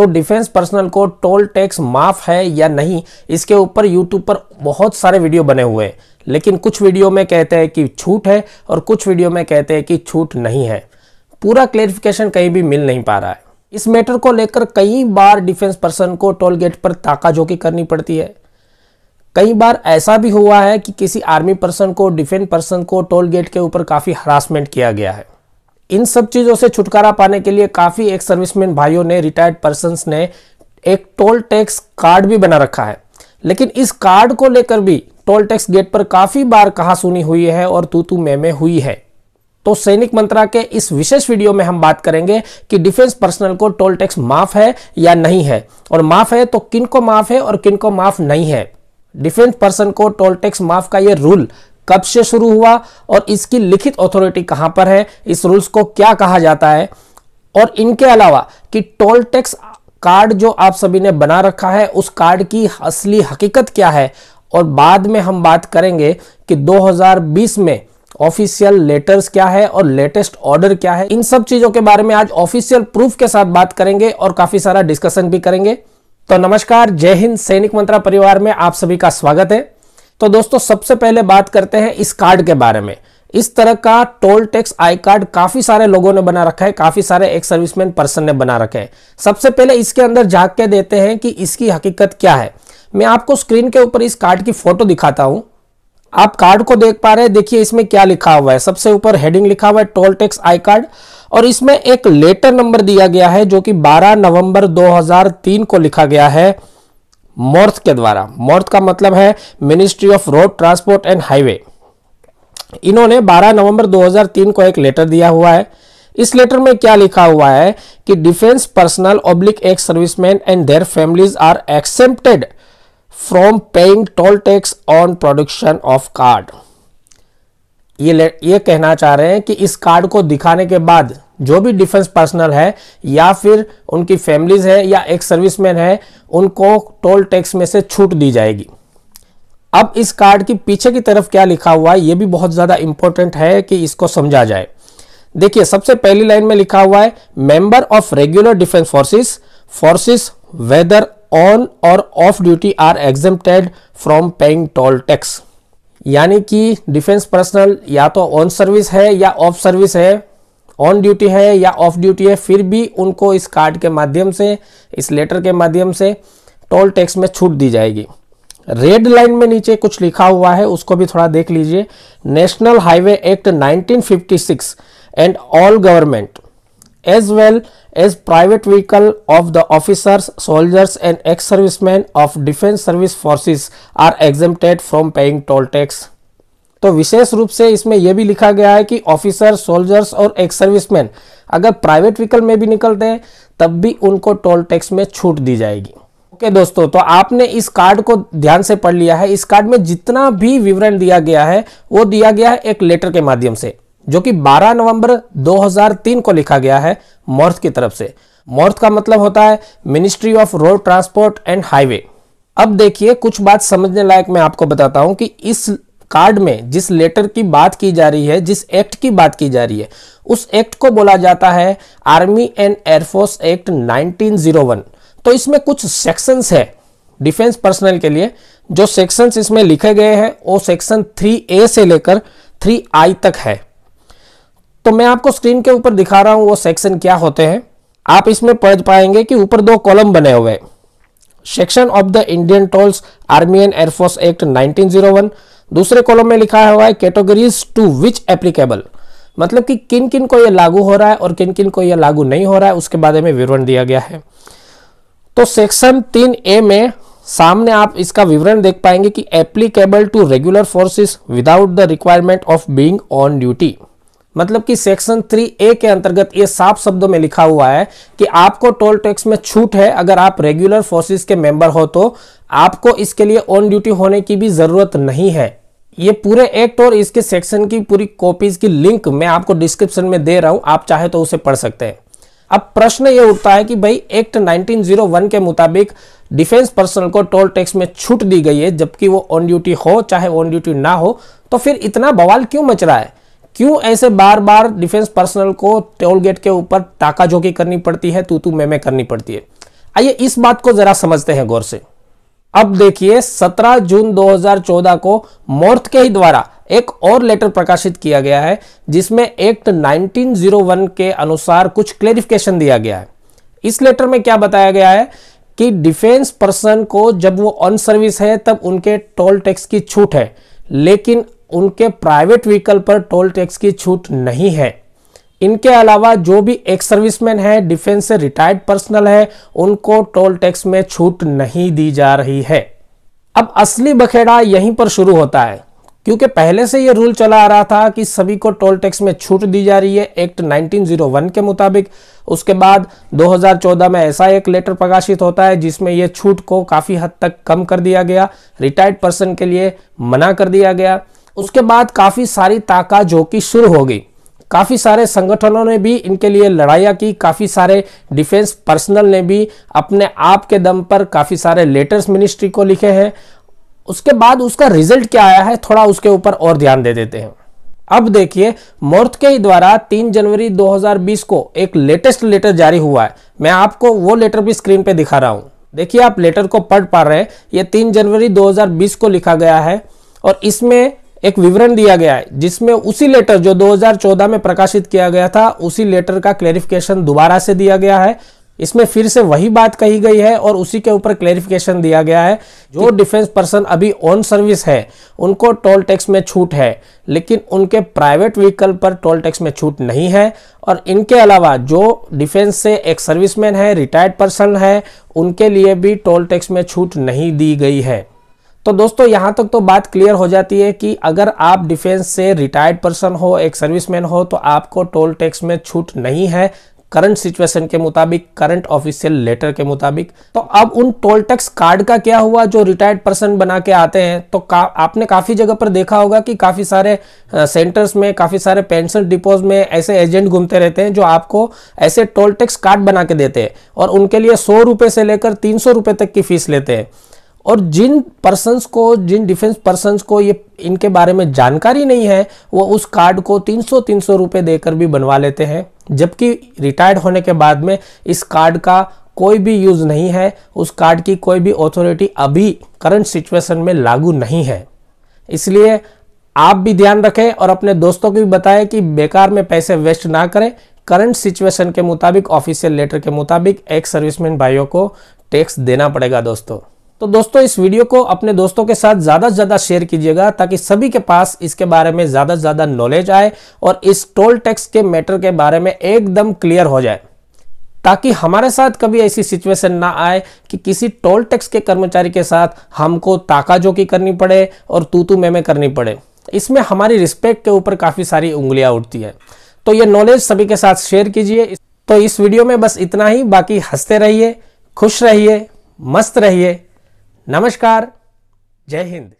तो defence personnel को toll tax माफ है या नहीं इसके ऊपर यूट्यूब पर बहुत सारे वीडियो बने हुए हैं लेकिन कुछ वीडियो में कहते हैं कि छूट है और कुछ वीडियो में कहते हैं कि छूट नहीं है पूरा क्लेरिफिकेशन कहीं भी मिल नहीं पा रहा है इस मैटर को लेकर कई बार डिफेंस पर्सन को टोल गेट पर ताकाजोकी करनी पड़ती है कई बार ऐसा भी हुआ है कि किसी आर्मी पर्सन को डिफेंस पर्सन को टोल गेट के ऊपर काफ़ी हरासमेंट किया गया है इन सब चीज़ों से छुटकारा पाने के लिए काफ़ी एक सर्विसमैन भाइयों ने रिटायर्ड पर्सन ने एक टोल टैक्स कार्ड भी बना रखा है लेकिन इस कार्ड को लेकर भी टोल टैक्स गेट पर काफ़ी बार कहा सुनी हुई है और तू तू मैं मैं हुई है तो सैनिक मंत्रा के इस विशेष वीडियो में हम बात करेंगे कि डिफेंस पर्सनल को टोल टैक्स माफ है या नहीं है और माफ है तो किन को माफ है और किन को माफ नहीं है डिफेंस पर्सन को टोल टैक्स माफ का यह रूल कब से शुरू हुआ और इसकी लिखित अथॉरिटी कहां पर है इस रूल्स को क्या कहा जाता है और इनके अलावा कि टोल टैक्स कार्ड जो आप सभी ने बना रखा है उस कार्ड की असली हकीकत क्या है और बाद में हम बात करेंगे कि 2020 में ऑफिशियल लेटर्स क्या है और लेटेस्ट ऑर्डर क्या है इन सब चीजों के बारे में आज ऑफिशियल प्रूफ के साथ बात करेंगे और काफी सारा डिस्कशन भी करेंगे तो नमस्कार जय हिंद सैनिक मंत्रा परिवार में आप सभी का स्वागत है तो दोस्तों सबसे पहले बात करते हैं इस कार्ड के बारे में इस तरह का टोल टैक्स आई कार्ड काफी सारे लोगों ने बना रखा है काफी सारे एक सर्विसमैन पर्सन ने बना रखे हैं सबसे पहले इसके अंदर झाक के देते हैं कि इसकी हकीकत क्या है मैं आपको स्क्रीन के ऊपर इस कार्ड की फोटो दिखाता हूं आप कार्ड को देख पा रहे हैं देखिए इसमें क्या लिखा हुआ है सबसे ऊपर हेडिंग लिखा हुआ है टोल टैक्स आई कार्ड और इसमें एक लेटर नंबर दिया गया है जो कि 12 नवंबर 2003 को लिखा गया है मोर्थ के द्वारा मोर्थ का मतलब है ministry of road transport and highway इन्होंने 12 नवंबर 2003 को एक लेटर दिया हुआ है इस लेटर में क्या लिखा हुआ है कि defence personnel oblique ex servicemen and their families are excepted from paying toll tax on production of card ये ये कहना चाह रहे हैं कि इस कार्ड को दिखाने के बाद जो भी डिफेंस पर्सनल है या फिर उनकी फैमिलीज है या एक सर्विसमैन है उनको टोल टैक्स में से छूट दी जाएगी अब इस कार्ड की पीछे की तरफ क्या लिखा हुआ है ये भी बहुत ज़्यादा इंपॉर्टेंट है कि इसको समझा जाए देखिए सबसे पहली लाइन में लिखा हुआ है member of regular defence forces forces whether on और off duty are exempted from paying toll tax यानी कि डिफेंस पर्सनल या तो ऑन सर्विस है या ऑफ सर्विस है ऑन ड्यूटी है या ऑफ ड्यूटी है फिर भी उनको इस कार्ड के माध्यम से इस लेटर के माध्यम से टोल टैक्स में छूट दी जाएगी रेड लाइन में नीचे कुछ लिखा हुआ है उसको भी थोड़ा देख लीजिए national highway act 1956 and all government as well as private vehicle of the officers soldiers and ex serviceman of defence service forces are exempted from paying toll tax तो विशेष रूप से इसमें यह भी लिखा गया है कि ऑफिसर सोल्जर्स और एक्स सर्विसमैन अगर प्राइवेट व्हीकल में भी निकलते हैं तब भी उनको टोल टैक्स में छूट दी जाएगी ओके दोस्तों तो आपने इस कार्ड को ध्यान से पढ़ लिया है इस कार्ड में जितना भी विवरण दिया गया है वो दिया गया है एक लेटर के माध्यम से जो कि 12 नवंबर 2003 को लिखा गया है मॉर्थ की तरफ से मॉर्थ का मतलब होता है ministry of road transport and highway अब देखिए कुछ बात समझने लायक मैं आपको बताता हूं कि इस कार्ड में जिस लेटर की बात की जा रही है जिस एक्ट की बात की जा रही है उस एक्ट को बोला जाता है आर्मी एंड एयरफोर्स एक्ट 1901 तो इसमें कुछ सेक्शंस है डिफेंस पर्सनल के लिए जो सेक्शंस इसमें लिखे गए हैं वो सेक्शन थ्री ए से लेकर थ्री आई तक है तो मैं आपको स्क्रीन के ऊपर दिखा रहा हूं वो सेक्शन क्या होते हैं आप इसमें पढ़ पाएंगे कि ऊपर दो कॉलम बने हुए section of the Indian tolls army and air force act 1901 दूसरे कॉलम में लिखा हुआ है कैटेगरीज टू विच एप्लीकेबल मतलब कि किन किन को यह लागू हो रहा है और किन किन को यह लागू नहीं हो रहा है उसके बारे में विवरण दिया गया है तो सेक्शन तीन ए में सामने आप इसका विवरण देख पाएंगे कि applicable to regular forces without the requirement of being on duty मतलब कि सेक्शन थ्री ए के अंतर्गत ये साफ शब्दों में लिखा हुआ है कि आपको टोल टैक्स में छूट है अगर आप रेगुलर फोर्सेस के मेंबर हो तो आपको इसके लिए ऑन ड्यूटी होने की भी जरूरत नहीं है ये पूरे एक्ट और इसके सेक्शन की पूरी कॉपीज की लिंक मैं आपको डिस्क्रिप्शन में दे रहा हूं आप चाहे तो उसे पढ़ सकते हैं अब प्रश्न ये उठता है कि भाई एक्ट 1901 के मुताबिक डिफेंस पर्सनल को टोल टैक्स में छूट दी गई है जबकि वो ऑन ड्यूटी हो चाहे ऑन ड्यूटी ना हो तो फिर इतना बवाल क्यों मच रहा है क्यों ऐसे बार बार डिफेंस पर्सनल को टोल गेट के ऊपर टाका झोंकी करनी पड़ती है तू तू मैं करनी पड़ती है आइए इस बात को जरा समझते हैं गौर से अब देखिए 17 जून 2014 को मोर्थ के ही द्वारा एक और लेटर प्रकाशित किया गया है जिसमें एक्ट 1901 के अनुसार कुछ क्लेरिफिकेशन दिया गया है इस लेटर में क्या बताया गया है कि डिफेंस पर्सन को जब वो ऑन सर्विस है तब उनके टोल टैक्स की छूट है लेकिन उनके प्राइवेट व्हीकल पर टोल टैक्स की छूट नहीं है इनके अलावा जो भी एक्स सर्विसमैन है डिफेंस से रिटायर्ड पर्सनल है उनको टोल टैक्स में छूट नहीं दी जा रही है अब असली बखेड़ा यहीं पर शुरू होता है क्योंकि पहले से यह रूल चला आ रहा था कि सभी को टोल टैक्स में छूट दी जा रही है एक्ट 1901 के मुताबिक उसके बाद 2014 में ऐसा एक लेटर प्रकाशित होता है जिसमें यह छूट को काफ़ी हद तक कम कर दिया गया रिटायर्ड पर्सन के लिए मना कर दिया गया उसके बाद काफ़ी सारी ताका जो कि शुरू हो गई काफ़ी सारे संगठनों ने भी इनके लिए लड़ाइयाँ की काफ़ी सारे डिफेंस पर्सनल ने भी अपने आप के दम पर काफ़ी सारे लेटर्स मिनिस्ट्री को लिखे हैं उसके बाद उसका रिजल्ट क्या आया है थोड़ा उसके ऊपर और ध्यान दे देते हैं अब देखिए मोर्थ के द्वारा 3 जनवरी 2020 को एक लेटेस्ट लेटर जारी हुआ है मैं आपको वो लेटर भी स्क्रीन पे दिखा रहा हूं देखिए आप लेटर को पढ़ पा रहे हैं ये 3 जनवरी 2020 को लिखा गया है और इसमें एक विवरण दिया गया है जिसमें उसी लेटर जो 2014 में प्रकाशित किया गया था उसी लेटर का क्लेरिफिकेशन दोबारा से दिया गया है इसमें फिर से वही बात कही गई है और उसी के ऊपर क्लेरिफिकेशन दिया गया है जो डिफेंस पर्सन अभी ऑन सर्विस है उनको टोल टैक्स में छूट है लेकिन उनके प्राइवेट व्हीकल पर टोल टैक्स में छूट नहीं है और इनके अलावा जो डिफेंस से एक सर्विसमैन है रिटायर्ड पर्सन है उनके लिए भी टोल टैक्स में छूट नहीं दी गई है तो दोस्तों यहां तक तो बात क्लियर हो जाती है कि अगर आप डिफेंस से रिटायर्ड पर्सन हो एक सर्विसमैन हो तो आपको टोल टैक्स में छूट नहीं है करंट सिचुएशन के मुताबिक करंट ऑफिशियल लेटर के मुताबिक तो अब उन टोल टैक्स कार्ड का क्या हुआ जो रिटायर्ड पर्सन बना के आते हैं तो का, आपने काफ़ी जगह पर देखा होगा कि काफ़ी सारे सेंटर्स में काफ़ी सारे पेंशन डिपोज में ऐसे एजेंट घूमते रहते हैं जो आपको ऐसे टोल टैक्स कार्ड बना के देते हैं और उनके लिए सौ रुपए से लेकर तीन सौ रुपए तक की फीस लेते हैं और जिन पर्सनस को जिन डिफेंस पर्सनस को ये इनके बारे में जानकारी नहीं है वो उस कार्ड को 300 300 रुपए देकर भी बनवा लेते हैं जबकि रिटायर्ड होने के बाद में इस कार्ड का कोई भी यूज़ नहीं है उस कार्ड की कोई भी अथॉरिटी अभी करंट सिचुएशन में लागू नहीं है इसलिए आप भी ध्यान रखें और अपने दोस्तों को भी बताएं कि बेकार में पैसे वेस्ट ना करें करंट सिचुएशन के मुताबिक ऑफिशियल लेटर के मुताबिक एक्स सर्विसमैन भाइयों को टैक्स देना पड़ेगा दोस्तों तो दोस्तों इस वीडियो को अपने दोस्तों के साथ ज़्यादा से ज़्यादा शेयर कीजिएगा ताकि सभी के पास इसके बारे में ज़्यादा से ज़्यादा नॉलेज आए और इस टोल टैक्स के मैटर के बारे में एकदम क्लियर हो जाए ताकि हमारे साथ कभी ऐसी सिचुएशन ना आए कि किसी टोल टैक्स के कर्मचारी के साथ हमको ताकाजोकी करनी पड़े और तू तू में करनी पड़े इसमें हमारी रिस्पेक्ट के ऊपर काफ़ी सारी उंगलियाँ उठती है तो ये नॉलेज सभी के साथ शेयर कीजिए तो इस वीडियो में बस इतना ही बाकी हंसते रहिए खुश रहिए मस्त रहिए नमस्कार जय हिंद